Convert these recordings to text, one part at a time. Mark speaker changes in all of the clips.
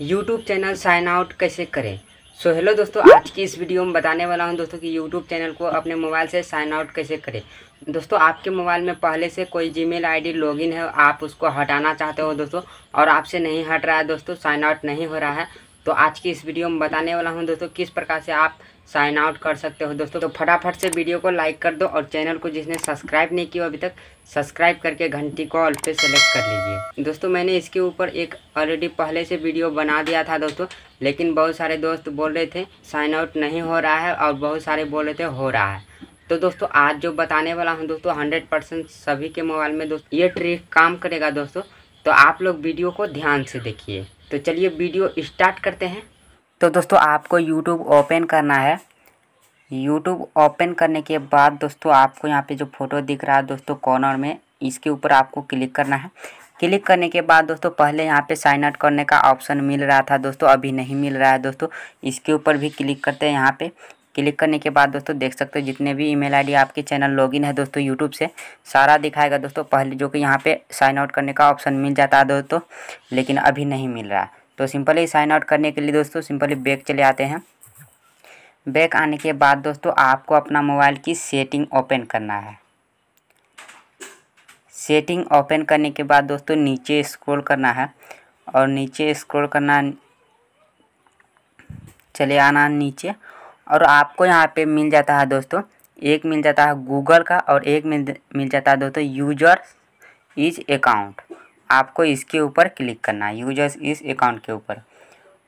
Speaker 1: YouTube channel sign out कैसे करें सो so, hello दोस्तों आज की इस वीडियो में बताने वाला हूं दोस्तों कि यूट्यूब चैनल को अपने मोबाइल से साइन आउट कैसे करें दोस्तों आपके मोबाइल में पहले से कोई जी मेल आई लॉगिन है आप उसको हटाना चाहते हो दोस्तों और आपसे नहीं हट रहा है दोस्तों साइन आउट नहीं हो रहा है तो आज की इस वीडियो में बताने वाला हूँ दोस्तों किस प्रकार से आप साइन आउट कर सकते हो दोस्तों तो फटाफट से वीडियो को लाइक कर दो और चैनल को जिसने सब्सक्राइब नहीं किया अभी तक सब्सक्राइब करके घंटी को ऑल पे सेलेक्ट कर लीजिए दोस्तों मैंने इसके ऊपर एक ऑलरेडी पहले से वीडियो बना दिया था दोस्तों लेकिन बहुत सारे दोस्त बोल रहे थे साइन आउट नहीं हो रहा है और बहुत सारे बोल रहे थे हो रहा है तो दोस्तों आज जो बताने वाला हूँ दोस्तों हंड्रेड परसेंट सभी के मोबाइल में दोस्तों ये ट्रिक काम करेगा दोस्तों तो आप लोग वीडियो को ध्यान से देखिए तो चलिए वीडियो स्टार्ट करते हैं तो दोस्तों आपको यूट्यूब ओपन करना है यूट्यूब ओपन करने के बाद दोस्तों आपको यहाँ पे जो फ़ोटो दिख रहा है दोस्तों कॉर्नर में इसके ऊपर आपको क्लिक करना है क्लिक करने के बाद दोस्तों पहले यहाँ पे साइन आउट करने का ऑप्शन मिल रहा था दोस्तों अभी नहीं मिल रहा है दोस्तों इसके ऊपर भी क्लिक करते हैं यहाँ पे क्लिक करने के बाद दोस्तों देख सकते हो जितने भी ईमेल आईडी आपके चैनल लॉगिन है दोस्तों यूट्यूब से सारा दिखाएगा दोस्तों पहले जो कि यहाँ पे साइन आउट करने का ऑप्शन मिल जाता है दोस्तों लेकिन अभी नहीं मिल रहा है तो सिंपली साइन आउट करने के लिए दोस्तों सिंपली बैक चले आते हैं बैक आने के बाद दोस्तों आपको अपना मोबाइल की सेटिंग ओपन करना है सेटिंग ओपन करने के बाद दोस्तों नीचे स्क्रोल करना है और नीचे स्क्रोल करना चले आना नीचे और आपको यहाँ पे मिल जाता है दोस्तों एक मिल जाता है गूगल का और एक मिल मिल जाता है दोस्तों यूजर्स इज अकाउंट आपको इसके ऊपर क्लिक करना है यूजर्स इस अकाउंट के ऊपर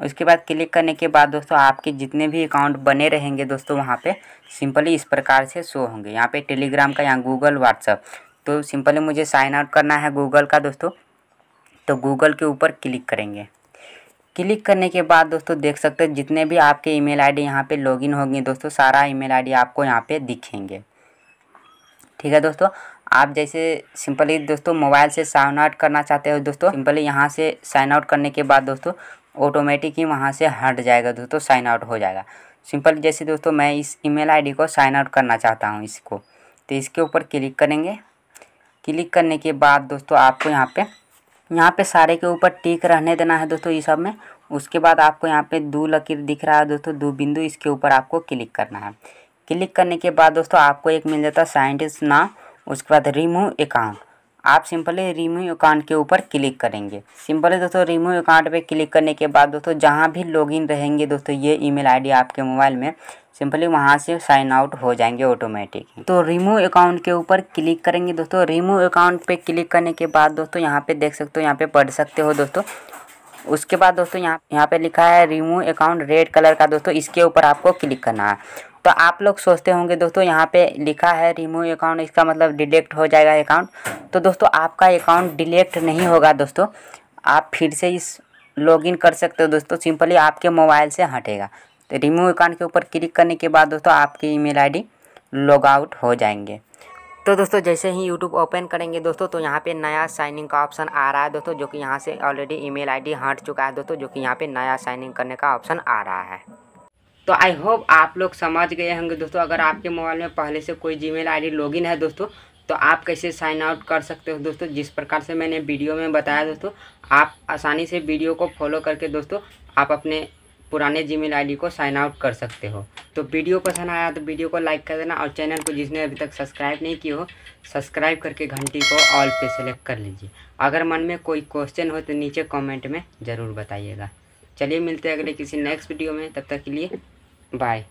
Speaker 1: उसके बाद क्लिक करने के बाद दोस्तों आपके जितने भी अकाउंट बने रहेंगे दोस्तों वहाँ पे सिंपली इस प्रकार से शो होंगे यहाँ पे टेलीग्राम का यहाँ गूगल व्हाट्सअप तो सिंपली मुझे साइन आउट करना है गूगल का दोस्तों तो गूगल के ऊपर क्लिक करेंगे क्लिक करने के बाद दोस्तों देख सकते हैं जितने भी आपके ईमेल आईडी यहाँ पे लॉगिन होगी दोस्तों सारा ईमेल आईडी आपको यहाँ पे दिखेंगे ठीक है दोस्तों आप जैसे सिंपली दोस्तों मोबाइल से साइन आउट करना चाहते हो दोस्तों सिंपली यहाँ से साइन आउट करने के बाद दोस्तों ऑटोमेटिक ही वहाँ से हट जाएगा दोस्तों साइन आउट हो जाएगा सिंपल जैसे दोस्तों मैं इस ई मेल को साइन आउट करना चाहता हूँ इसको तो इसके ऊपर क्लिक करेंगे क्लिक करने के बाद दोस्तों आपको यहाँ पर यहाँ पे सारे के ऊपर टिक रहने देना है दोस्तों ये सब में उसके बाद आपको यहाँ पे दो लकीर दिख रहा है दोस्तों दो बिंदु इसके ऊपर आपको क्लिक करना है क्लिक करने के बाद दोस्तों आपको एक मिल जाता है साइंटिस्ट नाम उसके बाद रिमूव अकाउंट आप सिंपली रिम्यू अकाउंट के ऊपर क्लिक करेंगे सिंपली दोस्तों रिम्यू अकाउंट पे क्लिक करने के बाद दोस्तों जहाँ भी लॉगिन रहेंगे दोस्तों ये ईमेल आईडी आपके मोबाइल में सिंपली वहाँ से साइन आउट हो जाएंगे ऑटोमेटिक तो रिमूव अकाउंट के ऊपर क्लिक करेंगे दोस्तों रिमू अकाउंट पे क्लिक करने के बाद दोस्तों यहाँ पे देख सकते हो यहाँ पे पढ़ सकते हो दोस्तों उसके बाद दोस्तों यहाँ यहाँ पे लिखा है रिमूव अकाउंट रेड कलर का दोस्तों इसके ऊपर आपको क्लिक करना है तो आप लोग सोचते होंगे दोस्तों यहाँ पे लिखा है रिमूव अकाउंट इसका मतलब डिलेक्ट हो जाएगा अकाउंट तो दोस्तों आपका अकाउंट डिलेक्ट नहीं होगा दोस्तों आप फिर से इस लॉगिन कर सकते हो दोस्तों सिंपली आपके मोबाइल से हटेगा तो रिमूव अकाउंट के ऊपर क्लिक करने के बाद दोस्तों आपकी ईमेल आईडी लॉग आउट हो जाएंगे तो दोस्तों जैसे ही YouTube ओपन करेंगे दोस्तों तो यहाँ पे नया साइनिंग का ऑप्शन आ रहा है दोस्तों जो कि यहाँ से ऑलरेडी ईमेल आईडी हट चुका है दोस्तों जो कि यहाँ पे नया साइनिंग करने का ऑप्शन आ रहा है तो आई होप आप लोग समझ गए होंगे दोस्तों अगर आपके मोबाइल में पहले से कोई जी मेल लॉगिन है दोस्तों तो आप कैसे साइन आउट कर सकते हो दोस्तों जिस प्रकार से मैंने वीडियो में बताया दोस्तों आप आसानी से वीडियो को फॉलो करके दोस्तों आप अपने पुराने जीमेल आईडी को साइन आउट कर सकते हो तो वीडियो पसंद आया तो वीडियो को लाइक कर देना और चैनल को जिसने अभी तक सब्सक्राइब नहीं किया हो सब्सक्राइब करके घंटी को ऑल पे सेलेक्ट कर लीजिए अगर मन में कोई क्वेश्चन हो तो नीचे कमेंट में ज़रूर बताइएगा चलिए मिलते हैं अगले किसी नेक्स्ट वीडियो में तब तक के लिए बाय